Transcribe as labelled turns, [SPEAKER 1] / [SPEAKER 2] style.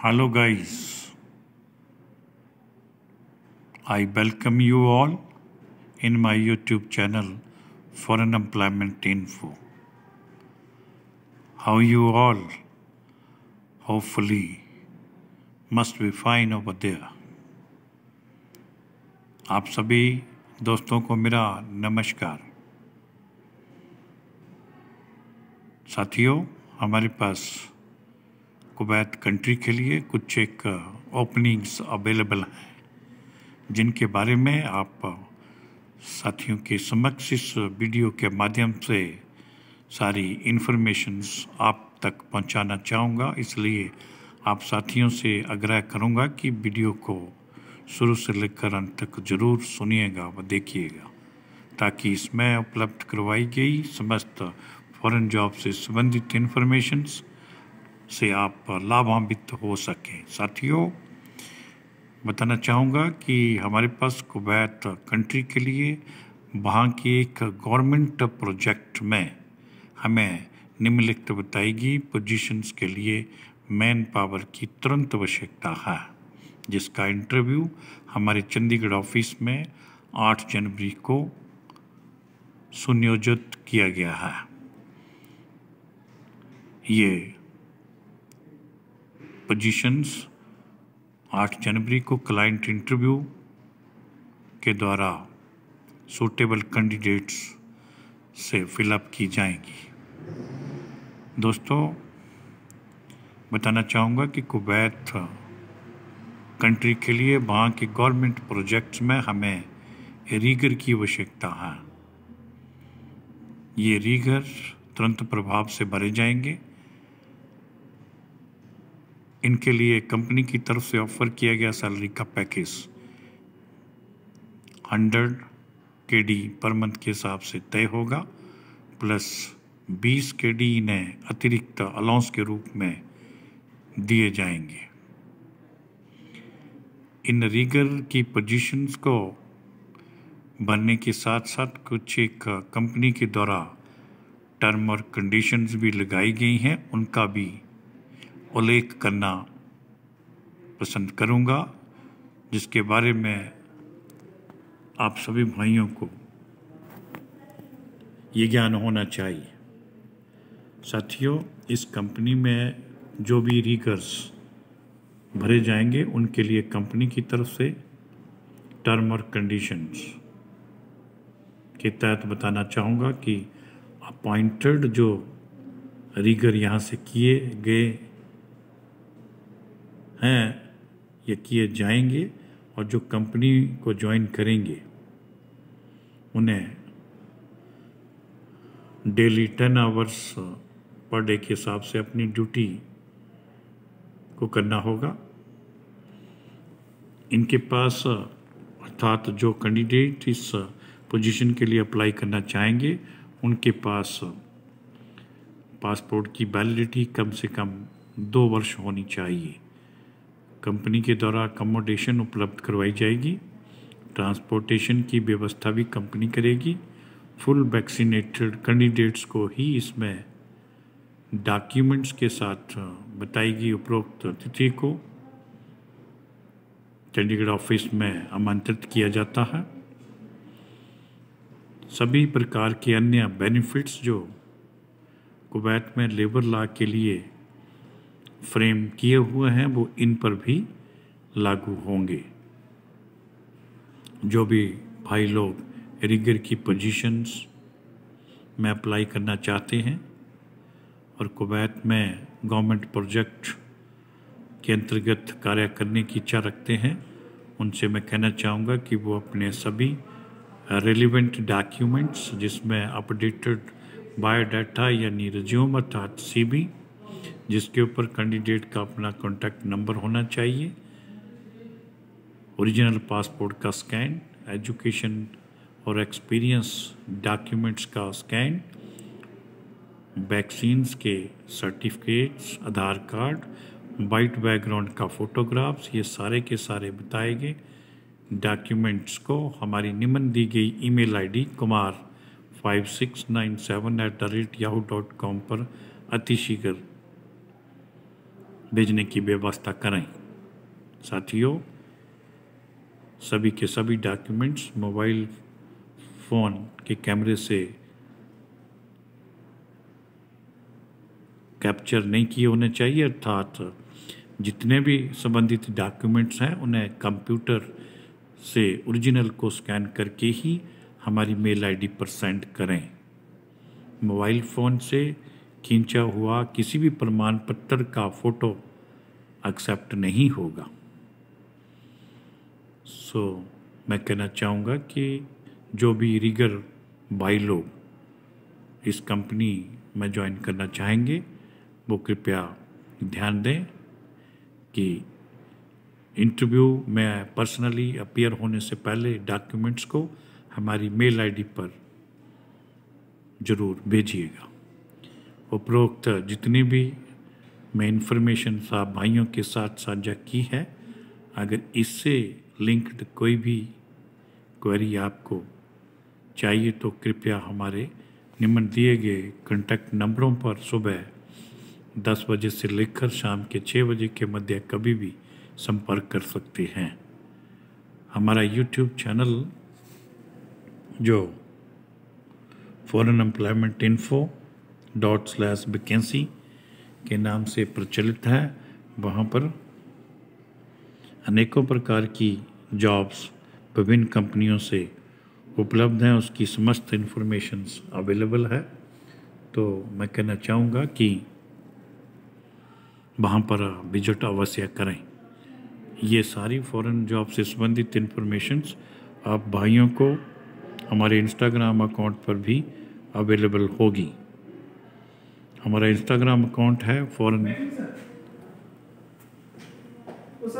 [SPEAKER 1] Hello, guys. I welcome you all in my YouTube channel Foreign Employment Info. How you all? Hopefully, must be fine over there. आप सभी दोस्तों को मेरा नमस्कार साथियों हमारे पास कुवैत कंट्री के लिए कुछ एक ओपनिंग्स अवेलेबल हैं जिनके बारे में आप साथियों के समक्ष इस वीडियो के माध्यम से सारी इन्फॉर्मेशंस आप तक पहुंचाना चाहूँगा इसलिए आप साथियों से आग्रह करूँगा कि वीडियो को शुरू से लेकर अंत तक जरूर सुनिएगा व देखिएगा ताकि इसमें उपलब्ध करवाई गई समस्त फॉरेन जॉब से संबंधित इन्फॉर्मेशंस से आप लाभान्वित हो सकें साथियों बताना चाहूँगा कि हमारे पास कुवैत कंट्री के लिए वहाँ की एक गवर्नमेंट प्रोजेक्ट में हमें निम्नलिखित बताएगी पोजीशंस के लिए मैन पावर की तुरंत आवश्यकता है जिसका इंटरव्यू हमारे चंडीगढ़ ऑफिस में 8 जनवरी को सुनियोजित किया गया है ये पोजीशंस 8 जनवरी को क्लाइंट इंटरव्यू के द्वारा सूटेबल कैंडिडेट्स से फिलअप की जाएंगी दोस्तों बताना चाहूँगा कि कुवैत कंट्री के लिए वहाँ के गवर्नमेंट प्रोजेक्ट्स में हमें रीगर की आवश्यकता है ये रीगर तुरंत प्रभाव से भरे जाएंगे इनके लिए कंपनी की तरफ से ऑफ़र किया गया सैलरी का package hundred K D per month के हिसाब से तय होगा प्लस बीस के डी इन्हें अतिरिक्त अलाउंस के रूप में दिए जाएंगे इन रीगर की पोजीशंस को भरने के साथ साथ कुछ एक कंपनी के द्वारा टर्म और कंडीशंस भी लगाई गई हैं उनका भी उल्लेख करना पसंद करूंगा जिसके बारे में आप सभी भाइयों को ये ज्ञान होना चाहिए साथियों इस कंपनी में जो भी रीगर्स भरे जाएंगे उनके लिए कंपनी की तरफ से टर्म और कंडीशंस के तहत बताना चाहूँगा कि अपॉइंटेड जो रीगर यहाँ से किए गए हैं ये किए जाएंगे और जो कंपनी को ज्वाइन करेंगे उन्हें daily ten hours per day के हिसाब से अपनी ड्यूटी को करना होगा इनके पास अर्थात जो कैंडिडेट इस पोजीशन के लिए अप्लाई करना चाहेंगे उनके पास पासपोर्ट की वैलिडिटी कम से कम दो वर्ष होनी चाहिए कंपनी के द्वारा अकोमोडेशन उपलब्ध करवाई जाएगी ट्रांसपोर्टेशन की व्यवस्था भी कंपनी करेगी फुल वैक्सीनेटेड कैंडिडेट्स को ही इसमें डॉक्यूमेंट्स के साथ बताएगी उपरोक्त तिथि को चंडीगढ़ ऑफिस में आमंत्रित किया जाता है सभी प्रकार के अन्य बेनिफिट्स जो कुवैत में लेबर लॉ के लिए फ्रेम किए हुए हैं वो इन पर भी लागू होंगे जो भी भाई लोग रिगर की पोजीशंस में अप्लाई करना चाहते हैं और कुवैत में गवर्नमेंट प्रोजेक्ट के अंतर्गत कार्य करने की इच्छा रखते हैं उनसे मैं कहना चाहूँगा कि वो अपने सभी रेलिवेंट डॉक्यूमेंट्स जिसमें अपडेटेड बायोडाटा यानी रिज्यूम अर्थात सी बी जिसके ऊपर कैंडिडेट का अपना कॉन्टैक्ट नंबर होना चाहिए ओरिजिनल पासपोर्ट का स्कैन एजुकेशन और एक्सपीरियंस डॉक्यूमेंट्स का स्कैन वैक्सीन्स के certificates Aadhaar card white background का फ़ोटोग्राफ्स ये सारे के सारे बताए गए डॉक्यूमेंट्स को हमारी निम्न दी गई email ID Kumar five six nine seven eight the rate Yahoo dot com पर अतिशीघ्र भेजने की व्यवस्था करें साथियों सभी के सभी डॉक्यूमेंट्स मोबाइल फ़ोन के कैमरे से कैप्चर नहीं किए होने चाहिए अर्थात जितने भी संबंधित डॉक्यूमेंट्स हैं उन्हें कंप्यूटर से ओरिजिनल को स्कैन करके ही हमारी मेल आईडी पर सेंड करें मोबाइल फ़ोन से खींचा हुआ किसी भी प्रमाण पत्र का फोटो एक्सेप्ट नहीं होगा सो so, मैं कहना चाहूँगा कि जो भी रिगर भाई लोग इस कंपनी में ज्वाइन करना चाहेंगे वो कृपया ध्यान दें कि इंटरव्यू में पर्सनली अपियर होने से पहले डॉक्यूमेंट्स को हमारी मेल आईडी पर ज़रूर भेजिएगा उपरोक्त जितनी भी मैं इन्फॉर्मेशन साहब भाइयों के साथ साझा की है अगर इससे लिंक्ड कोई भी क्वेरी आपको चाहिए तो कृपया हमारे निम्न दिए गए कंटैक्ट नंबरों पर सुबह दस बजे से लेकर शाम के छः बजे के मध्य कभी भी संपर्क कर सकते हैं हमारा यूट्यूब चैनल जो foreign employment info dot slash vacancy के नाम से प्रचलित है वहाँ पर अनेकों प्रकार की जॉब्स विभिन्न कंपनियों से उपलब्ध हैं उसकी समस्त इन्फॉर्मेशंस अवेलेबल है तो मैं कहना चाहूँगा कि वहाँ पर विजिट अवश्य करें ये सारी फॉरेन जॉब से संबंधित इन्फॉर्मेशंस आप भाइयों को हमारे इंस्टाग्राम अकाउंट पर भी अवेलेबल होगी हमारा इंस्टाग्राम अकाउंट है फॉरन